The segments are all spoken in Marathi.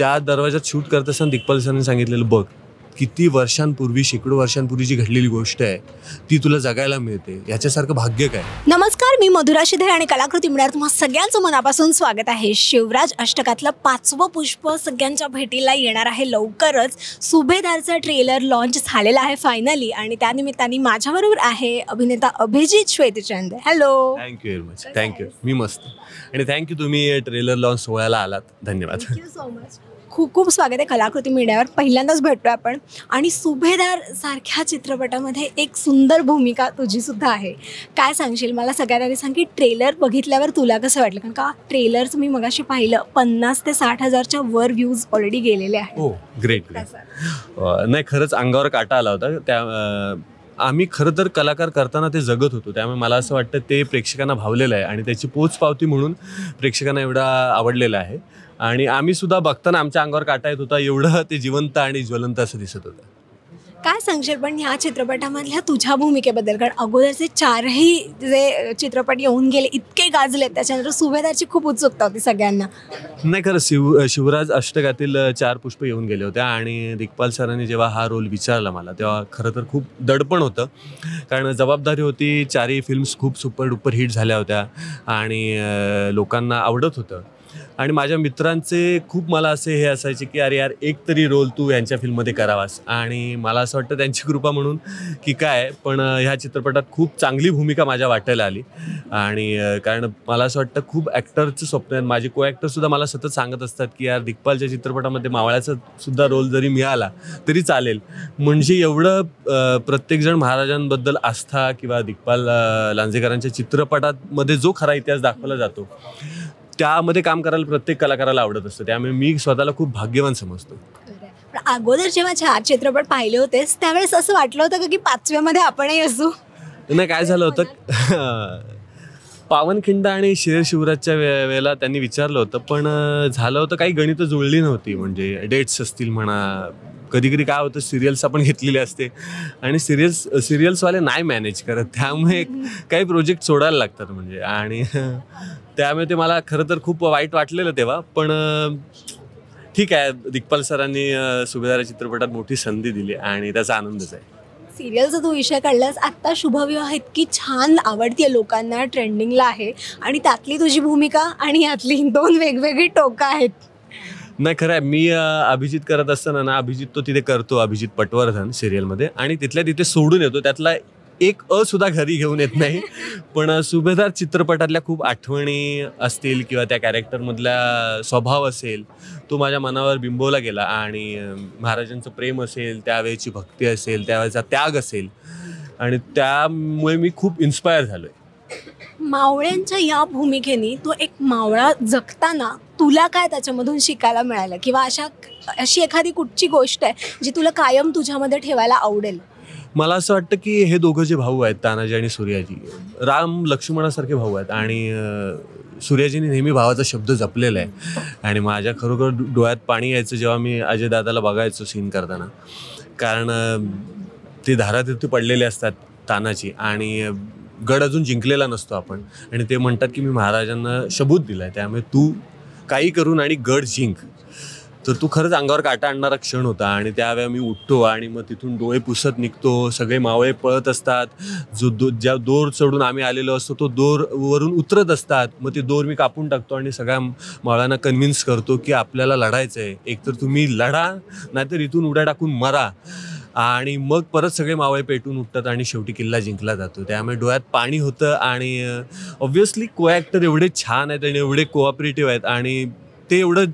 त्या दरवाज्यात शूट करत असताना दिग्पाल सरांनी सांगितलेलं बघ किती वर्षांपूर्वी शेकडो वर्षांपूर्वी जी घडलेली गोष्ट आहे ती तुला जगायला मिळते याच्यासारखं भाग्य काय नमस्कार मी मधुरा शिधे आणि कलाकृती मिळणार तुम्हा सगळ्यांचं मनापासून स्वागत आहे शिवराज अष्टकातलं पाचवं पुष्प सगळ्यांच्या भेटीला येणार आहे लवकरच सुभेदारचा ट्रेलर लॉन्च झालेला आहे फायनली आणि त्यानिमित्ताने माझ्याबरोबर आहे अभिनेता Abhijit Shwetchand hello thank you very much thank you मी मस्त आणि थँक्यू तुम्ही ट्रेलर लॉन्च सोहळ्याला आलात धन्यवाद थँक्यू सो मच खूप खूप स्वागत आहे कलाकृती मीडियावर पहिल्यांदाच भेटतो आपण आणि सुभेदार सारख्या चित्रपटामध्ये एक सुंदर भूमिका तुझी सुद्धा आहे काय सांगशील मला सगळ्यात आधी सांग की ट्रेलर बघितल्यावर तुला कसं वाटलं कारण का ट्रेलरचं मी मगाशी पाहिलं पन्नास ते साठ हजारच्या वर व्ह्यूज ऑलरेडी गेलेले आहेत ग्रेट हो, नाही खरंच अंगावर काटा आला होता त्या आम्ही खरं तर कलाकार करताना ते जगत होतो त्यामुळे मला असं वाटतं ते प्रेक्षकांना भावलेलं आहे आणि त्याची पावती म्हणून प्रेक्षकांना एवढा आवडलेला आहे आणि आम्ही सुद्धा बघताना आमच्या अंगावर काटा येत होता एवढं ते जिवंत आणि ज्वलंत असं दिसत होतं काय सांगशील पण ह्या चित्रपटामधल्या तुझ्या भूमिकेबद्दल कारण अगोदरचे चारही जे चित्रपट येऊन गेले इतके गाजले त्याच्यानंतर सुभेदारची खूप उत्सुकता होती सगळ्यांना नाही खरं शिव शिवराज अष्टकातील चार पुष्प येऊन गेले होते आणि दिग्पाल सरांनी जेव्हा हा रोल विचारला मला तेव्हा खरं तर खूप दडपण होतं कारण जबाबदारी होती चारही फिल्म्स खूप सुपर डुपर हिट झाल्या होत्या आणि लोकांना आवडत होतं आणि माझ्या मित्रांचे खूप मला असे हे असायचे की अरे यार एक तरी रोल तू यांच्या फिल्ममध्ये करावास आणि मला असं वाटतं त्यांची कृपा म्हणून की काय पण ह्या चित्रपटात खूप चांगली भूमिका माझ्या वाटायला आली आणि कारण मला असं वाटतं खूप ॲक्टरचं स्वप्न आहे माझे को ॲक्टरसुद्धा मला सतत सांगत असतात की यार दिग्पालच्या चित्रपटामध्ये मावळ्याचा सुद्धा रोल जरी मिळाला तरी चालेल म्हणजे एवढं प्रत्येकजण महाराजांबद्दल आस्था किंवा दिग्पाल लांजेकरांच्या चित्रपटामध्ये जो खरा इतिहास दाखवला जातो त्यामध्ये काम करायला प्रत्येक कलाकाराला आवडत असतं त्यामुळे मी स्वतःला खूप भाग्यवान समजतो अगोदर जेव्हा चार चित्रपट पाहिले होतेस त्यावेळेस असं वाटलं होतं की पाचव्यामध्ये आपणही असू नाही काय झालं होतं पावनखिंड आणि शिर शिवराजच्या वेळेला त्यांनी विचारलं होतं पण झालं होतं काही गणित जुळली नव्हती म्हणजे डेट्स असतील म्हणा कधी कधी काय होतं सिरियल्स आपण घेतलेले असते आणि सिरियल्स सिरियल्सवाले नाही मॅनेज करत त्यामुळे काही प्रोजेक्ट सोडायला लागतात म्हणजे आणि त्यामुळे ते मला खरं तर खूप वाईट वाटलेलं तेव्हा पण ठीक आहे दिग्पाल सरांनी सुभेदारा चित्रपटात मोठी संधी दिली आणि त्याचा आनंदच आहे सिरियलचा तू विषय काढलास आत्ता शुभविवाह इतकी छान आवडते लोकांना ट्रेंडिंगला आहे आणि त्यातली तुझी भूमिका आणि यातली दोन वेगवेगळी टोकं आहेत नाही खरं मी अभिजित करत असताना ना अभिजित तो तिथे करतो अभिजित पटवर्धन सिरियलमध्ये आणि तिथल्या तिथे सोडून येतो त्यातला एक अ सुद्धा घरी घेऊन येत नाही पण सुभेदार चित्रपटातल्या खूप आठवणी असतील किंवा त्या कॅरेक्टरमधला स्वभाव असेल तो माझ्या मनावर बिंबवला गेला आणि महाराजांचं प्रेम असेल त्यावेळेची भक्ती असेल त्यावेळेचा त्याग असेल आणि त्यामुळे मी खूप इन्स्पायर झालो आहे मावळ्यांच्या या भूमिकेने तो एक मावळा जगताना तुला काय त्याच्यामधून शिकायला मिळालं किंवा अशा अशी एखादी कुठची गोष्ट आहे जी तुला कायम तुझ्यामध्ये ठेवायला आवडेल मला असं वाटतं की हे दोघं जे भाऊ आहेत तानाजी आणि सूर्याजी राम लक्ष्मणासारखे भाऊ आहेत आणि सूर्याजीने नेहमी भावाचा शब्द जपलेला आहे आणि माझ्या खरोखर डोळ्यात पाणी यायचं जेव्हा मी अजय दादाला बघायचो सीन करताना कारण ते धारा पडलेले असतात तानाची आणि गड अजून जिंकलेला नसतो आपण आणि ते म्हणतात की मी महाराजांना शबूत दिला आहे त्यामुळे तू काही करून आणि गड जिंक तर तू खरंच अंगावर काटा आणणारा क्षण होता आणि त्यावेळी मी उठतो आणि मग तिथून डोळे पुसत निघतो सगळे मावळे पळत असतात जो दो ज्या दोर चढून आम्ही आलेलो असतो तो दोर वरून उतरत असतात मग ते दोर मी कापून टाकतो आणि सगळ्या मावळ्यांना कन्व्हिन्स करतो की आपल्याला लढायचं आहे एकतर तुम्ही लढा नाहीतर इथून उड्या टाकून मरा आणि मग परत सगळे मावळे पेटून उठतात आणि शेवटी किल्ला जिंकला जातो त्यामुळे डोळ्यात पाणी होतं आणि ऑब्व्हियसली को ॲक्टर एवढे छान आहेत आणि एवढे कोऑपरेटिव्ह आहेत आणि ते एवढं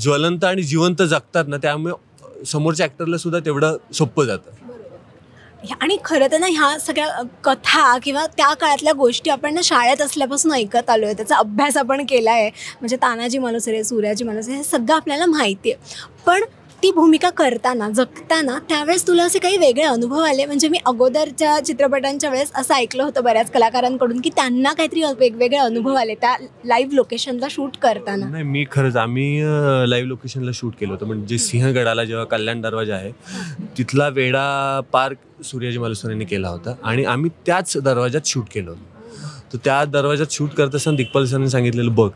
ज्वलंत आणि जिवंत जगतात ना त्यामुळे समोरच्या ॲक्टरला सुद्धा तेवढं सोपं जातं आणि खरं तर ना ह्या सगळ्या कथा किंवा त्या काळातल्या गोष्टी आपण ना शाळेत असल्यापासून ऐकत आलो आहे त्याचा अभ्यास आपण केला आहे म्हणजे तानाजी मालुसरे सूर्याजी मालुसरे हे सगळं आपल्याला माहिती आहे पण ती भूमिका करताना जगताना त्यावेळेस तुला असे काही वेगळे अनुभव आले म्हणजे मी अगोदरच्या चित्रपटांच्या वेळेस असं ऐकलं होतं बऱ्याच कलाकारांकडून की त्यांना काहीतरी वेगवेगळे अनुभव आले त्या लाईव्ह लोकेशनला शूट करताना नाही मी खरंच आम्ही लाईव्ह लोकेशनला शूट केलं होतं म्हणजे सिंहगडाला जेव्हा कल्याण दरवाजा आहे तिथला वेडा पार्क सूर्याजी मालुसरेंनी केला होता आणि आम्ही त्याच दरवाजात शूट केलं होतं तर त्या दरवाजात शूट करत असताना दिग्पाल सरांनी सांगितलेलं बघ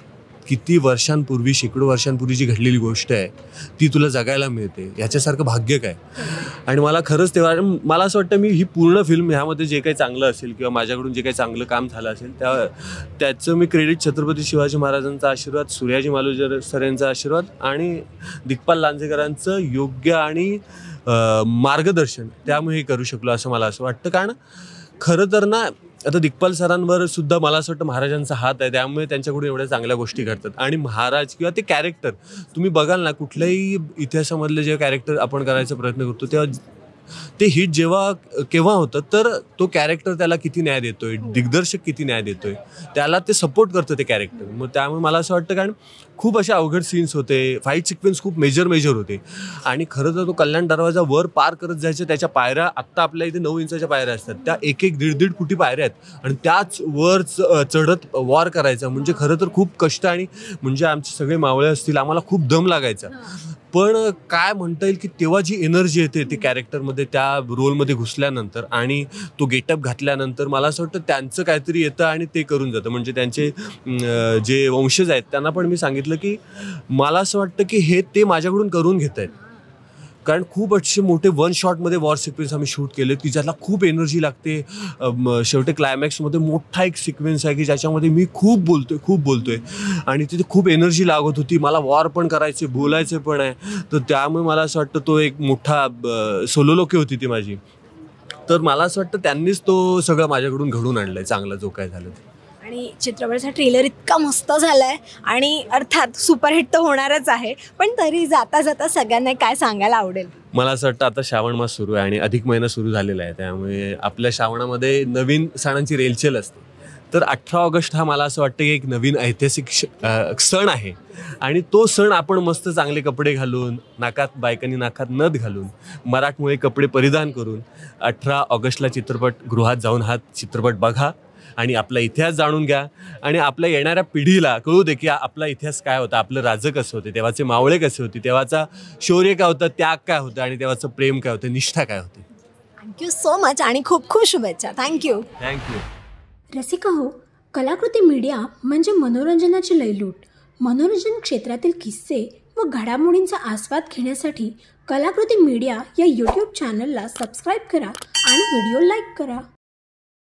किती वर्षांपूर्वी शेकडो वर्षांपूर्वी जी घडलेली गोष्ट आहे ती तुला जगायला मिळते याच्यासारखं भाग्य काय आणि मला खरंच तेव्हा मला असं वाटतं मी ही पूर्ण फिल्म ह्यामध्ये जे काही चांगलं असेल किंवा माझ्याकडून जे काही चांगलं काम झालं असेल त्या त्याचं मी क्रेडिट छत्रपती शिवाजी महाराजांचा आशीर्वाद सूर्याजी मालोजर सर यांचा आशीर्वाद आणि दिग्पाल लांजेकरांचं योग्य आणि मार्गदर्शन त्यामुळे हे करू शकलो असं मला असं वाटतं कारण खरं तर ना आता दिग्पाल सरांवर सुद्धा मला असं वाटतं महाराजांचा हात आहे त्यामुळे त्यांच्याकडून एवढ्या चांगल्या गोष्टी घडतात आणि महाराज किंवा ते कॅरेक्टर तुम्ही बघाल ना कुठल्याही इतिहासामधले जे कॅरेक्टर आपण करायचा प्रयत्न करतो तेव्हा ते हिट जेव्हा केव्हा होतं तर तो कॅरेक्टर त्याला किती न्याय देतोय हो. दिग्दर्शक किती न्याय देतोय त्याला ते सपोर्ट करतं ते कॅरेक्टर मग त्यामुळे मला असं वाटतं कारण खूप असे अवघड सीन्स होते फाईट सिक्वेन्स खूप मेजर मेजर होते आणि खरं तर तो कल्याण दरवाजा वर पार करत जायचं त्याच्या पायऱ्या आत्ता आपल्या इथे नऊ इंचाच्या पायऱ्या असतात त्या एक एक दीड दीड फुटी पायऱ्या आहेत आणि त्याच वर चढत वॉर करायचा म्हणजे खरं तर खूप कष्ट आणि म्हणजे आमचे सगळे मावळे असतील आम्हाला खूप दम लागायचा पण काय म्हणता येईल की तेव्हा जी एनर्जी येते ती कॅरेक्टरमध्ये त्या रोलमध्ये घुसल्यानंतर आणि तो गेटअप घातल्यानंतर मला असं वाटतं त्यांचं काहीतरी येतं आणि ते करून जातं म्हणजे त्यांचे जे वंशज आहेत त्यांना पण मी सांगितलं की मला असं वाटतं की हे ते माझ्याकडून करून घेत आहेत कारण खूप असे मोठे वन शॉटमध्ये वॉर सिक्वेन्स आम्ही शूट केले की ज्याला खूप एनर्जी लागते शेवटी क्लायमॅक्समध्ये मोठा एक सिक्वेन्स आहे की ज्याच्यामध्ये मी खूप बोलतोय खूप बोलतोय आणि तिथे खूप एनर्जी लागत होती मला वॉर पण करायचे बोलायचे पण आहे तर त्यामुळे मला असं वाटतं तो एक मोठा सोलोलोके होती ती माझी तर मला असं वाटतं त्यांनीच तो सगळं माझ्याकडून घडून आणलं आहे चांगला जो काय झालं ते आणि चित्रपटाचा ट्रेलर इतका मस्त झाला आहे आणि अर्थात सुपरहिट तर होणारच आहे पण तरी जाता जाता सगळ्यांना काय सांगायला आवडेल मला असं वाटतं आता श्रावण मास सुरू आहे आणि अधिक महिना सुरू झालेला आहे त्यामुळे आपल्या श्रावणामध्ये नवीन सणांची रेलचेल असते तर अठरा ऑगस्ट हा मला असं वाटतं की एक नवीन ऐतिहासिक सण आहे आणि तो सण आपण मस्त चांगले कपडे घालून नाकात बायकांनी नाकात नथ घालून मराठमोळे कपडे परिधान करून अठरा ऑगस्टला चित्रपट गृहात जाऊन हा चित्रपट बघा आणि आपला इतिहास जाणून घ्या आणि आपल्या येणाऱ्या पिढीला कळू दे की आपला इतिहास काय होता आपलं राजं कसं होते तेव्हाचे मावळे कसे होते तेव्हाचा शौर्य काय होतं त्याग काय होतं आणि तेव्हाचं प्रेम काय होतं निष्ठा काय होती थँक्यू सो मच आणि खूप खूप शुभेच्छा थँक्यू थँक्यू रसिका हो कलाकृती मीडिया म्हणजे मनोरंजनाची लयलूट मनोरंजन क्षेत्रातील किस्से व घडामोडींचा आस्वाद घेण्यासाठी कलाकृती मीडिया या यूट्यूब चॅनलला सबस्क्राईब करा आणि व्हिडिओ लाईक करा